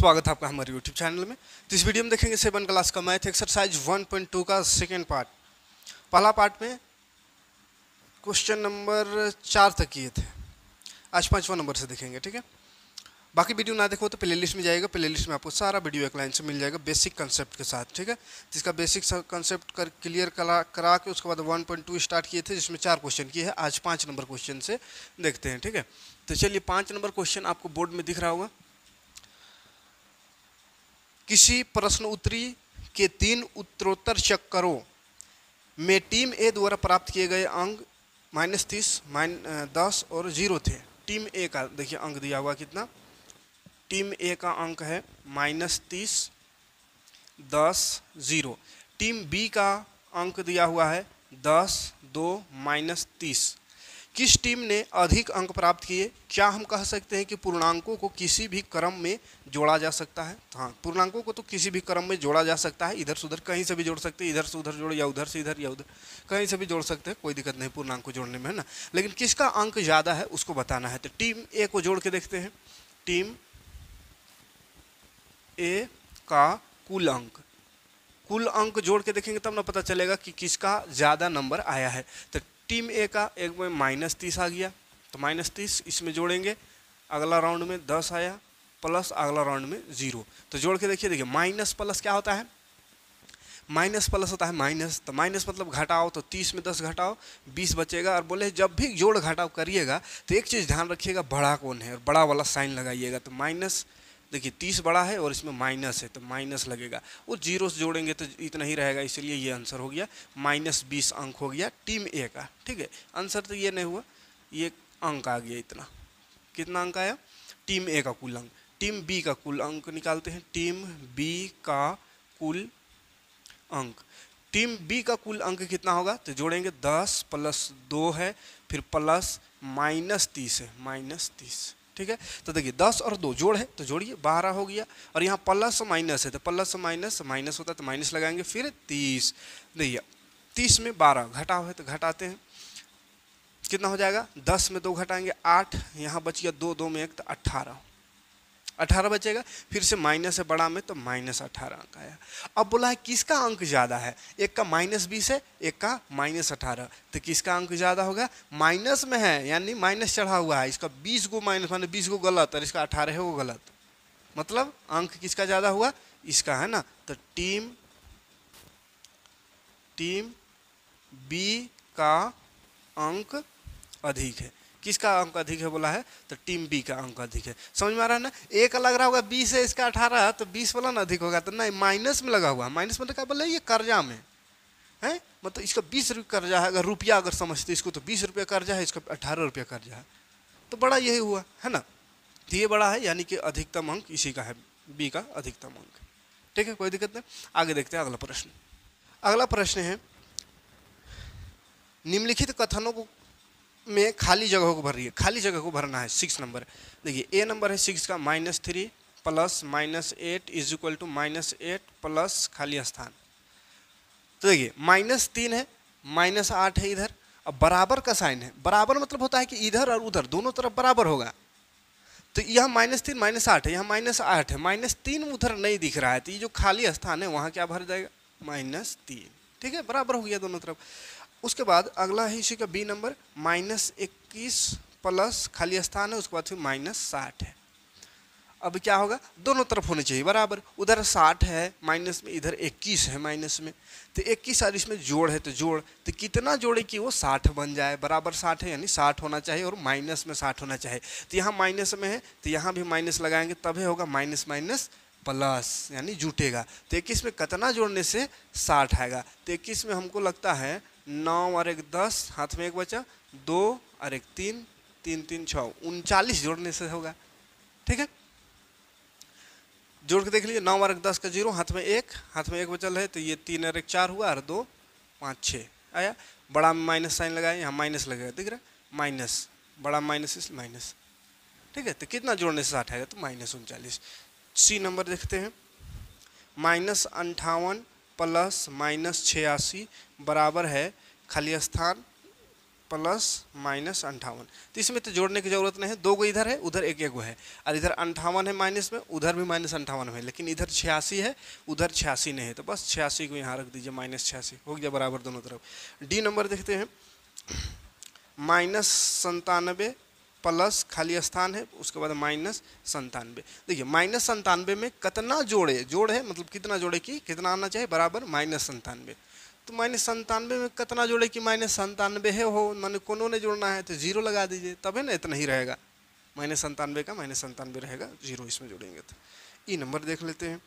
स्वागत है आपका हमारे यूट्यूब चैनल में तो इस वीडियो में देखेंगे सेवन क्लास का मैथ एक्सरसाइज 1.2 का सेकेंड पार्ट पहला पार्ट में क्वेश्चन नंबर चार तक किए थे आज पाँचवा नंबर से देखेंगे ठीक है बाकी वीडियो ना देखो तो प्ले लिस्ट में जाएगा प्ले लिस्ट में आपको सारा वीडियो एक लाइन से मिल जाएगा बेसिक कंसेप्ट के साथ ठीक है जिसका बेसिक कंसेप्ट कर क्लियर करा करा के उसके बाद 1.2 स्टार्ट किए थे जिसमें चार क्वेश्चन किए हैं आज पाँच नंबर क्वेश्चन से देखते हैं ठीक है तो चलिए पाँच नंबर क्वेश्चन आपको बोर्ड में दिख रहा होगा किसी प्रश्न उत्तरी के तीन उत्तरोत्तर चक्करों में टीम ए द्वारा प्राप्त किए गए अंक माइनस तीस माइन दस और जीरो थे टीम ए का देखिए अंक दिया हुआ कितना टीम ए का अंक है माइनस तीस दस ज़ीरो टीम बी का अंक दिया हुआ है दस दो माइनस तीस किस टीम ने अधिक अंक प्राप्त किए क्या हम कह सकते हैं कि पूर्णांकों को किसी भी क्रम में जोड़ा जा सकता है हाँ पूर्णांकों को तो किसी भी क्रम में जोड़ा जा सकता है इधर से उधर कहीं से भी जोड़ सकते हैं इधर से उधर जोड़ या उधर से इधर या उधर कहीं से भी जोड़ सकते हैं कोई दिक्कत नहीं पूर्णांक को जोड़ने में है ना लेकिन किसका अंक ज़्यादा है उसको बताना है तो टीम ए को जोड़ के देखते हैं टीम ए का कुल अंक कुल अंक जोड़ के देखेंगे तब ना पता चलेगा कि किसका ज़्यादा नंबर आया है तो टीम ए का एक में माइनस तीस आ गया तो माइनस तीस इसमें जोड़ेंगे अगला राउंड में दस आया प्लस अगला राउंड में जीरो तो जोड़ के देखिए देखिए माइनस प्लस क्या होता है माइनस प्लस होता है माइनस तो माइनस मतलब घटाओ तो तीस में दस घटाओ बीस बचेगा और बोले जब भी जोड़ घटाओ करिएगा तो एक चीज़ ध्यान रखिएगा बड़ा कौन है और बड़ा वाला साइन लगाइएगा तो माइनस देखिए तीस बड़ा है और इसमें माइनस है तो माइनस लगेगा वो जीरो से जोड़ेंगे तो इतना ही रहेगा इसलिए ये आंसर हो गया माइनस बीस अंक हो गया टीम ए का ठीक है आंसर तो ये नहीं हुआ ये अंक आ गया इतना कितना अंक आया टीम ए का कुल अंक टीम बी का कुल अंक निकालते हैं टीम बी का कुल अंक टीम बी का कुल अंक कितना होगा तो जोड़ेंगे दस प्लस दो है फिर प्लस माइनस तीस है माइनस तीस ठीक है तो देखिए दस और दो जोड़ है तो जोड़िए बारह हो गया और यहाँ प्लस माइनस है तो प्लस माइनस माइनस होता है तो माइनस लगाएंगे फिर तीस देखिए तीस में बारह घटाव है तो घटाते हैं कितना हो जाएगा दस में दो घटाएंगे आठ यहाँ बच गया दो दो में एक तो अट्ठारह अठारह बचेगा फिर से माइनस है बड़ा में तो माइनस अठारह अंक आया अब बोला है किसका अंक ज़्यादा है एक का माइनस बीस है एक का माइनस अठारह तो किसका अंक ज़्यादा होगा माइनस में है यानी माइनस चढ़ा हुआ है इसका बीस गो माइनस मान बीस गो गलत और इसका अठारह है वो गलत मतलब अंक किसका ज़्यादा हुआ इसका है ना तो टीम टीम बी का अंक अधिक है किसका अंक अधिक है बोला है तो टीम बी का अंक अधिक है समझ में आ रहा है ना एक लग रहा होगा बीस है इसका अठारह तो बीस वाला ना अधिक होगा तो नहीं माइनस में लगा हुआ माइनस में लगा बोला ये कर्जा में है मतलब इसका बीस रुपये कर्जा है अगर रुपया अगर समझते इसको तो बीस रुपया कर्जा है इसका अठारह रुपया कर्जा है तो बड़ा यही हुआ है ना तो ये बड़ा है यानी कि अधिकतम अंक इसी का है बी का अधिकतम अंक ठीक है कोई दिक्कत नहीं आगे देखते हैं अगला प्रश्न अगला प्रश्न है निम्नलिखित कथनों को में खाली जगह को भर रही है खाली जगह को भरना है सिक्स नंबर देखिए ए नंबर है सिक्स का minus three plus minus eight is equal to minus eight plus खाली स्थान तो देखिए माइनस तीन है माइनस आठ है इधर अब बराबर का साइन है बराबर मतलब होता है कि इधर और उधर दोनों तरफ बराबर होगा तो यह माइनस तीन माइनस आठ है यहाँ माइनस आठ है माइनस तीन उधर नहीं दिख रहा है तो ये जो खाली स्थान है वहाँ क्या भर जाएगा माइनस तीन ठीक है बराबर हो गया दोनों तरफ उसके बाद अगला है इसी का बी नंबर माइनस इक्कीस प्लस खाली स्थान है उसके बाद फिर माइनस साठ है अब क्या होगा दोनों तरफ होने चाहिए बराबर उधर साठ है माइनस में इधर इक्कीस है माइनस में तो इक्कीस और इसमें जोड़ है तो जोड़ तो कितना जोड़े कि वो साठ बन जाए बराबर साठ है यानी साठ होना चाहिए और माइनस में साठ होना चाहिए तो यहाँ माइनस में है तो यहाँ भी माइनस लगाएंगे तभी होगा माइनस माइनस प्लस यानी जुटेगा तो इक्कीस में कितना जोड़ने से साठ आएगा तो इक्कीस में हमको लगता है नौ और एक दस हाथ में एक बचा दो और एक तीन तीन तीन छः उनचालीस जोड़ने से होगा ठीक है जोड़ के देख लीजिए नौ और एक दस का जीरो हाथ में एक हाथ में एक बचल है तो ये तीन और एक चार हुआ और दो पाँच छः आया बड़ा माइनस साइन लगाए यहाँ माइनस लगेगा दिख रहा माइनस बड़ा माइनस इस माइनस ठीक है तो कितना जोड़ने से साठ आएगा तो माइनस उनचालीस सी नंबर देखते हैं माइनस अंठावन प्लस माइनस छियासी बराबर है खाली स्थान प्लस माइनस अंठावन तो इसमें तो जोड़ने की जरूरत नहीं है दो गो इधर है उधर एक एक गो है और इधर अंठावन है माइनस में उधर भी माइनस अंठावन में लेकिन इधर छियासी है उधर छियासी नहीं है तो बस छियासी को यहाँ रख दीजिए माइनस छियासी हो गया बराबर दोनों तरफ डी नंबर देखते हैं माइनस संतानवे प्लस खाली स्थान है उसके बाद माइनस संतानवे देखिए माइनस संतानवे में कितना जोड़े जोड़ है मतलब कितना जोड़े कि कितना आना चाहिए बराबर माइनस संतानवे तो माइनस संतानवे में कितना जोड़े कि माइनस संतानवे है हो मैंने कोनों ने जोड़ना है तो जीरो लगा दीजिए तब है ना इतना ही रहेगा माइनस संतानवे का माइनस संतानवे रहेगा जीरो इसमें जोड़ेंगे तो ई नंबर देख लेते हैं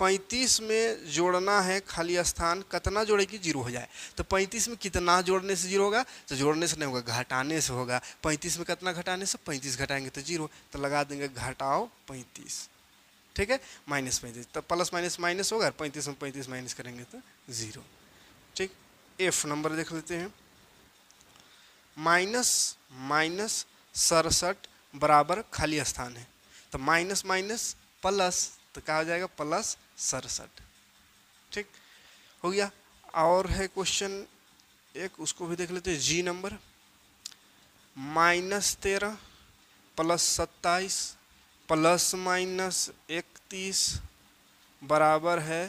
पैंतीस में जोड़ना है खाली स्थान कितना जोड़ेगी जीरो हो जाए तो पैंतीस में कितना जोड़ने से जीरो होगा तो जोड़ने से नहीं होगा घटाने से होगा पैंतीस में कितना घटाने से पैंतीस घटाएंगे तो जीरो तो लगा देंगे घटाओ पैंतीस ठीक है माइनस पैंतीस तो प्लस माइनस माइनस होगा पैंतीस में पैंतीस माइनस करेंगे तो ज़ीरो ठीक एफ नंबर देख लेते हैं माइनस माइनस सड़सठ बराबर खाली स्थान है तो माइनस माइनस प्लस तो क्या हो जाएगा प्लस सड़सठ ठीक हो गया और है क्वेश्चन एक उसको भी देख लेते हैं जी नंबर माइनस तेरह प्लस सत्ताईस प्लस माइनस इकतीस बराबर है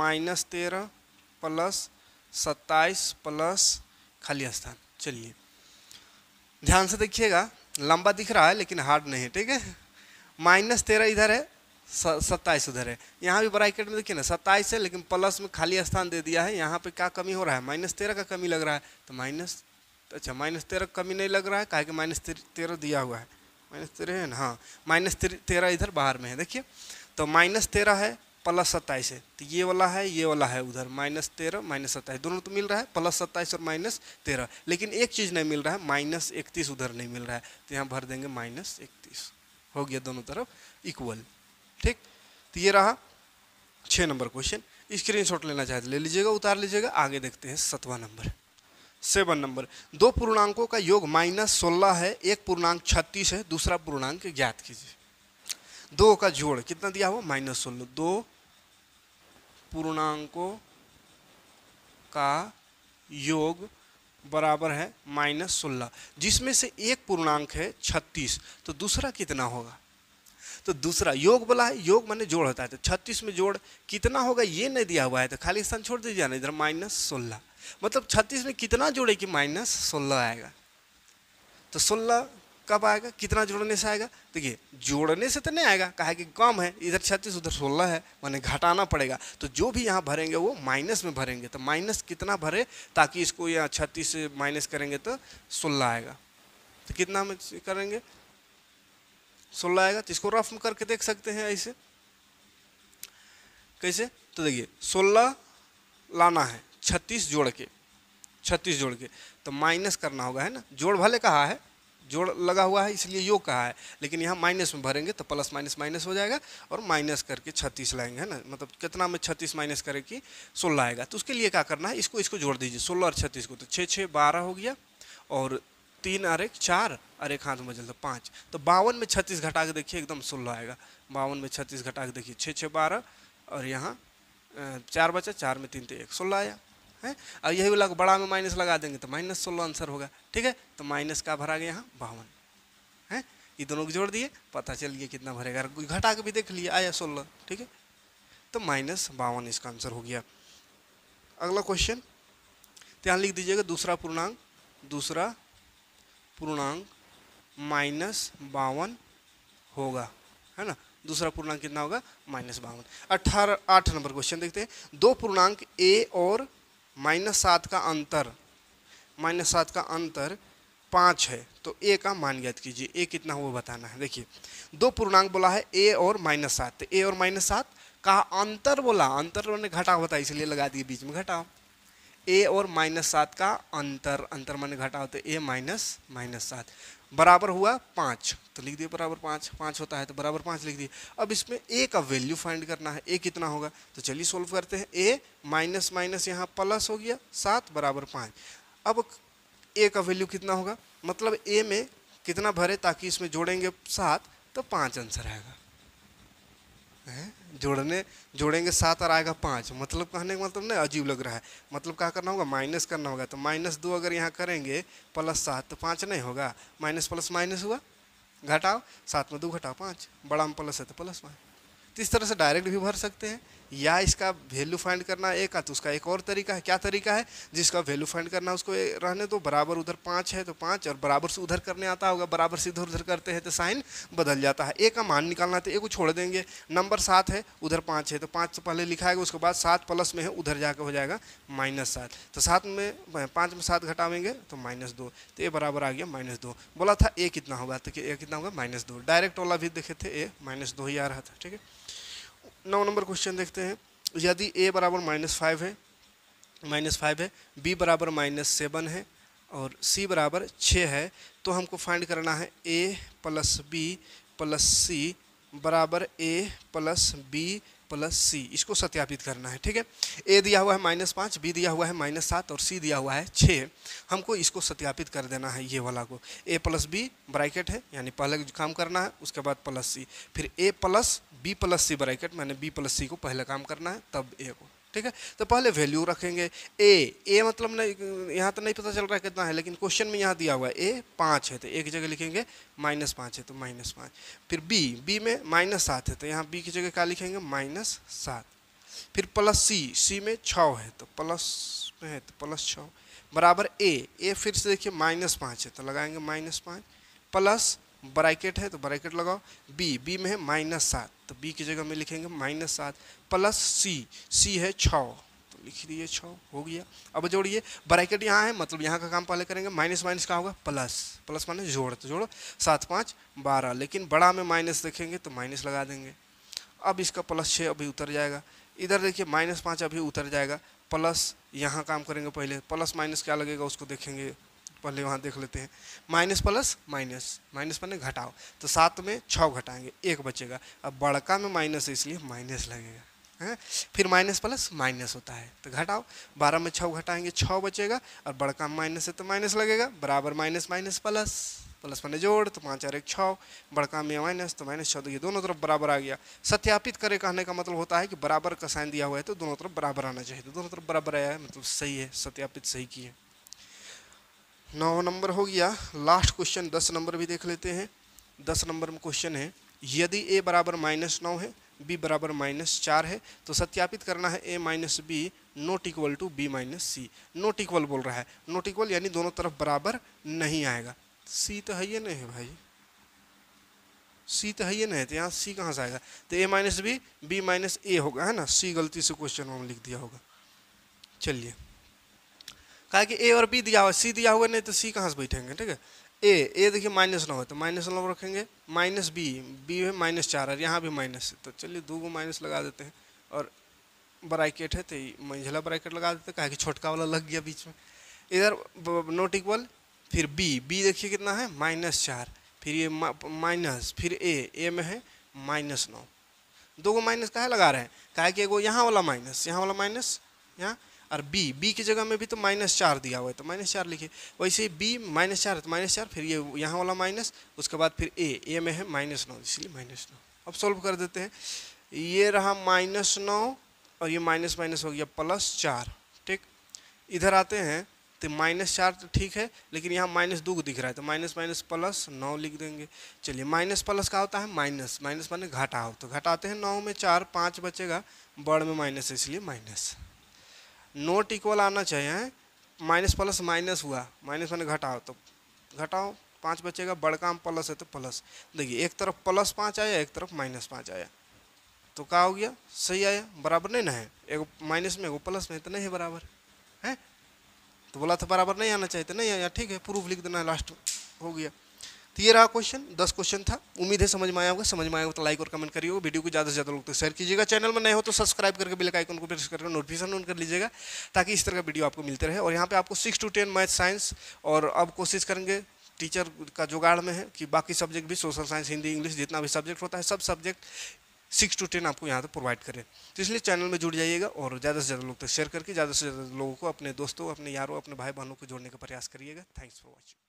माइनस तेरह प्लस सत्ताईस प्लस खाली स्थान चलिए ध्यान से देखिएगा लंबा दिख रहा है लेकिन हार्ड नहीं है ठीक है माइनस तेरह इधर है सत्ताईस उधर है यहाँ भी ब्राइकेट में देखिए ना सत्ताईस है लेकिन प्लस में खाली स्थान दे दिया है यहाँ पे क्या कमी हो रहा है माइनस तेरह का कमी लग रहा है तो माइनस अच्छा माइनस तेरह कमी नहीं लग रहा है कहा कि माइनस तेरह दिया हुआ है माइनस तेरह है ना हाँ माइनस तेरह इधर बाहर में है देखिए तो माइनस तेरह है प्लस सत्ताईस है तो ये वाला है ये वाला है उधर माइनस तेरह माइनस सत्ताईस दोनों तो मिल रहा है प्लस सत्ताईस और माइनस तेरह लेकिन एक चीज़ नहीं मिल रहा है माइनस इकतीस उधर नहीं मिल रहा है तो यहाँ भर देंगे माइनस इकतीस हो गया दोनों तरफ इक्वल ठीक तो ये रहा छः नंबर क्वेश्चन स्क्रीनशॉट लेना चाहे तो ले लीजिएगा उतार लीजिएगा आगे देखते हैं सतवा नंबर सेवन नंबर दो पूर्णांकों का योग माइनस सोलह है एक पूर्णांक छत्तीस है दूसरा पूर्णांक ज्ञात कीजिए दो का जोड़ कितना दिया हुआ माइनस सोलह दो पूर्णांकों का योग बराबर है माइनस सोलह जिसमें से एक पूर्णांक है छत्तीस तो दूसरा कितना होगा तो दूसरा योग बोला है योग मैंने जोड़ होता है तो छत्तीस में जोड़ कितना होगा ये नहीं दिया हुआ है तो खाली स्थान छोड़ दीजिए ना इधर तो माइनस सोलह मतलब छत्तीस में कितना जोड़े कि माइनस सोलह आएगा तो सोलह कब आएगा कितना जोड़ने से आएगा देखिए जोड़ने से तो नहीं आएगा कहा कि कम है इधर छत्तीस उधर सोलह है मैंने घटाना पड़ेगा तो जो भी यहाँ भरेंगे वो माइनस में भरेंगे तो माइनस कितना भरे ताकि इसको यहाँ छत्तीस से माइनस करेंगे तो सोलह आएगा तो कितना में करेंगे सोलह आएगा तो इसको रफ करके देख सकते हैं ऐसे कैसे तो देखिए सोलह लाना है छत्तीस जोड़ के छत्तीस जोड़ के तो माइनस करना होगा है ना जोड़ भले कहा है जोड़ लगा हुआ है इसलिए योग कहा है लेकिन यहाँ माइनस में भरेंगे तो प्लस माइनस माइनस हो जाएगा और माइनस करके छत्तीस लाएंगे है ना मतलब कितना में छत्तीस माइनस करेंगे सोलह आएगा तो उसके लिए क्या करना है इसको इसको जोड़ दीजिए सोलह और छत्तीस को तो छः छः बारह हो गया और तीन और एक चार और एक हाथ में चलता तो पाँच तो बावन में छत्तीस घटा के देखिए एकदम सोलह आएगा बावन में छत्तीस घटा के देखिए छः छः बारह और यहाँ चार बचा चार में तीन तो एक सोलह आया है और यही वाला बड़ा में माइनस लगा देंगे तो माइनस सोलह आंसर होगा ठीक है तो माइनस का भरा गया यहाँ बावन है ये दोनों को जोड़ दिए पता चल गया कितना भरेगा घटा के भी देख लिए आया सोलह ठीक है तो माइनस बावन इसका आंसर हो गया अगला क्वेश्चन तो यहाँ लिख दीजिएगा दूसरा पूर्णांक दूसरा पूर्णांक माइनस बावन होगा है ना दूसरा पूर्णांक कितना होगा माइनस बावन अठारह आठ नंबर क्वेश्चन देखते हैं दो पूर्णांक ए और माइनस सात का अंतर माइनस सात का अंतर पाँच है तो ए का मान ज्ञात कीजिए ए कितना हो बताना है देखिए दो पूर्णांक बोला है ए और माइनस सात ए तो और माइनस सात का अंतर बोला अंतर उन्होंने घटाव होता है इसलिए लगा दिए बीच में घटाव ए और माइनस सात का अंतर अंतर घटा घटाओ तो ए माइनस माइनस सात बराबर हुआ पाँच तो लिख दिए बराबर पाँच पाँच होता है तो बराबर पाँच लिख दिए अब इसमें ए का वैल्यू फाइंड करना है ए कितना होगा तो चलिए सोल्व करते हैं ए माइनस माइनस यहाँ प्लस हो गया सात बराबर पाँच अब ए का वैल्यू कितना होगा मतलब ए में कितना भरे ताकि इसमें जोड़ेंगे सात तो पाँच आंसर आएगा है जोड़ने जोड़ेंगे सात और आएगा पाँच मतलब कहने का मतलब ना अजीब लग रहा है मतलब क्या करना होगा माइनस करना होगा तो माइनस दो अगर यहाँ करेंगे प्लस सात तो पाँच नहीं होगा माइनस प्लस माइनस हुआ घटाओ सात में दो घटाओ पाँच बड़ा में प्लस है तो प्लस पाँच तो इस तरह से डायरेक्ट भी भर सकते हैं या इसका वैल्यू फाइंड करना एक है तो उसका एक और तरीका है क्या तरीका है जिसका वैल्यू फाइंड करना उसको रहने दो तो बराबर उधर पाँच है तो पाँच और बराबर से उधर करने आता होगा बराबर से इधर उधर करते हैं तो साइन बदल जाता है एक का मान निकालना तो एक को छोड़ देंगे नंबर सात है उधर पाँच है तो पाँच से तो पहले लिखा है उसके बाद सात प्लस में है उधर जाकर हो जाएगा माइनस सात तो सात में पाँच में सात घटावेंगे तो माइनस दो तो ये बराबर आ गया माइनस दो बोला था ए कितना होगा तो ए कितना होगा माइनस दो डायरेक्ट वाला भी देखे थे ए माइनस दो ही आ रहा था ठीक है नौ नंबर क्वेश्चन देखते हैं यदि ए बराबर माइनस फाइव है माइनस फाइव है बी बराबर माइनस सेवन है और सी बराबर छः है तो हमको फाइंड करना है A plus B plus C बराबर A plus B plus C इसको सत्यापित करना है ठीक है ए दिया हुआ है माइनस पाँच बी दिया हुआ है माइनस सात और सी दिया हुआ है छः हमको इसको सत्यापित कर देना है ये वाला को ए प्लस बी ब्रैकेट है यानी पहले काम करना है उसके बाद प्लस सी फिर A plus B plus C bracket मैंने बी प्लस सी को पहले काम करना है तब ए को ठीक है तो पहले वैल्यू रखेंगे ए ए मतलब नहीं यहाँ तो नहीं पता चल रहा है कितना है लेकिन क्वेश्चन में यहाँ दिया हुआ है ए पाँच है तो एक जगह लिखेंगे माइनस पाँच है तो माइनस पाँच फिर बी बी में माइनस सात है तो यहाँ बी की जगह क्या लिखेंगे माइनस सात फिर प्लस सी सी में छ है तो प्लस में है तो प्लस छ बराबर ए ए फिर से देखिए माइनस पाँच है तो लगाएंगे माइनस पाँच प्लस ब्रैकेट है तो ब्रैकेट लगाओ बी बी में है माइनस सात तो बी की जगह में लिखेंगे माइनस सात प्लस सी सी है छ तो लिख दिए छ हो गया अब जोड़िए ब्रैकेट यहाँ है मतलब यहाँ का काम पहले करेंगे माइनस माइनस का होगा प्लस प्लस माइनस जोड़ तो जोड़ो सात पाँच बारह लेकिन बड़ा में माइनस देखेंगे तो माइनस लगा देंगे अब इसका प्लस छः अभी उतर जाएगा इधर देखिए माइनस पाँच अभी उतर जाएगा प्लस यहाँ काम करेंगे पहले प्लस माइनस क्या लगेगा उसको देखेंगे पहले वहाँ देख लेते हैं माइनस प्लस माइनस माइनस मैंने घटाओ तो सात में छः घटाएंगे एक बचेगा अब बड़का में माइनस है इसलिए माइनस लगेगा है फिर माइनस प्लस माइनस होता है तो घटाओ बारह में छः घटाएंगे छः बचेगा और बड़का में माइनस है तो माइनस लगेगा बराबर माइनस माइनस प्लस प्लस मैंने जोड़ तो पाँच चार एक छः बड़का में माइनस तो माइनस छः तो ये दोनों तरफ बराबर आ गया सत्यापित करे कहने का मतलब होता है कि बराबर का साइन दिया हुआ है तो दोनों तरफ बराबर आना चाहिए तो दोनों तरफ बराबर आया है मतलब सही है सत्यापित सही किए नौ नंबर हो गया लास्ट क्वेश्चन दस नंबर भी देख लेते हैं दस नंबर में क्वेश्चन है यदि ए बराबर माइनस नौ है बी बराबर माइनस चार है तो सत्यापित करना है A minus B not equal to B minus C not equal बोल रहा है नोट इक्वल यानी दोनों तरफ बराबर नहीं आएगा सी तो है ये नहीं है भाई सी तो है ये नहीं है तो यहाँ सी कहाँ से आएगा तो A minus B B minus A होगा है ना सी गलती से क्वेश्चन में लिख दिया होगा चलिए कहा कि ए और बी दिया हुआ सी दिया हुआ नहीं तो सी कहाँ से बैठेंगे ठीक है ए ए देखिए माइनस नौ तो है तो माइनस नौ रखेंगे माइनस बी बी है माइनस चार और यहाँ भी माइनस है तो चलिए दो गो माइनस लगा देते हैं और ब्राइकेट है तो मंझला ब्राइकेट लगा देते कहा कि छोटका वाला लग गया बीच में इधर नोट इक्वल फिर बी बी देखिए कितना है माइनस चार फिर ये माइनस फिर ए ए में है माइनस नौ दो गो माइनस कहा लगा रहे हैं कहा कि एगो यहाँ वाला माइनस यहाँ वाला माइनस यहाँ और बी बी की जगह में भी तो माइनस चार दिया हुआ है तो माइनस चार लिखिए वैसे ही बी माइनस चार है तो माइनस चार फिर ये यहाँ वाला माइनस उसके बाद फिर ए ए में है माइनस नौ इसलिए माइनस नौ अब सॉल्व कर देते हैं ये रहा माइनस नौ और ये माइनस माइनस हो गया प्लस चार ठीक इधर आते हैं तो माइनस चार तो ठीक है लेकिन यहाँ माइनस दो दिख रहा है तो माइनस माइनस प्लस नौ लिख देंगे चलिए माइनस प्लस का होता है माइनस माइनस माने घाटा हो तो घटाते हैं नौ में चार पाँच बचेगा बड़ में माइनस है इसलिए माइनस नोट इक्वल आना चाहिए माइनस प्लस माइनस हुआ माइनस मैंने घटाओ तो घटाओ पाँच बचेगा बड़का में प्लस है तो प्लस देखिए एक तरफ प्लस पाँच आया एक तरफ माइनस पाँच आया तो क्या हो गया सही आया बराबर नहीं ना है एगो माइनस में एगो प्लस में तो नहीं है बराबर है तो बोला था बराबर नहीं आना चाहिए तो नहीं आया ठीक है प्रूफ लिख देना लास्ट हो गया तो ये रहा क्वेश्चन दस क्वेश्चन था उम्मीद है समझ में आया होगा समझ में आया होगा तो लाइक और कमेंट करिएगा वीडियो को ज़्यादा से ज़्यादा लोग तक शेयर कीजिएगा चैनल में नए हो तो सब्सक्राइब करके बिल आइकन को प्रेस करके नोटिफिकेशन ऑन कर लीजिएगा ताकि इस तरह का वीडियो आपको मिलते रहे और यहाँ पर आपको six to ten math science और अब कोशिश करेंगे टीचर का जुगाड़ में है कि बाकी सब्जेक्ट भी सोशल साइंस हिंदी इंग्लिश जितना भी सब्जेक्ट होता है सब सब्जेक्ट सिक्स टू टेन आपको यहाँ तक प्रोवाइड करें तो इसलिए चैनल में जुड़ जाइएगा और ज़्यादा से ज़्यादा लोग तक शेयर करके ज़्यादा से ज़्यादा लोगों को अपने दोस्तों अपने यारों अपने भाई बहनों को जोड़ने का प्रयास करिएगा थैंक्स फॉर वॉचिंग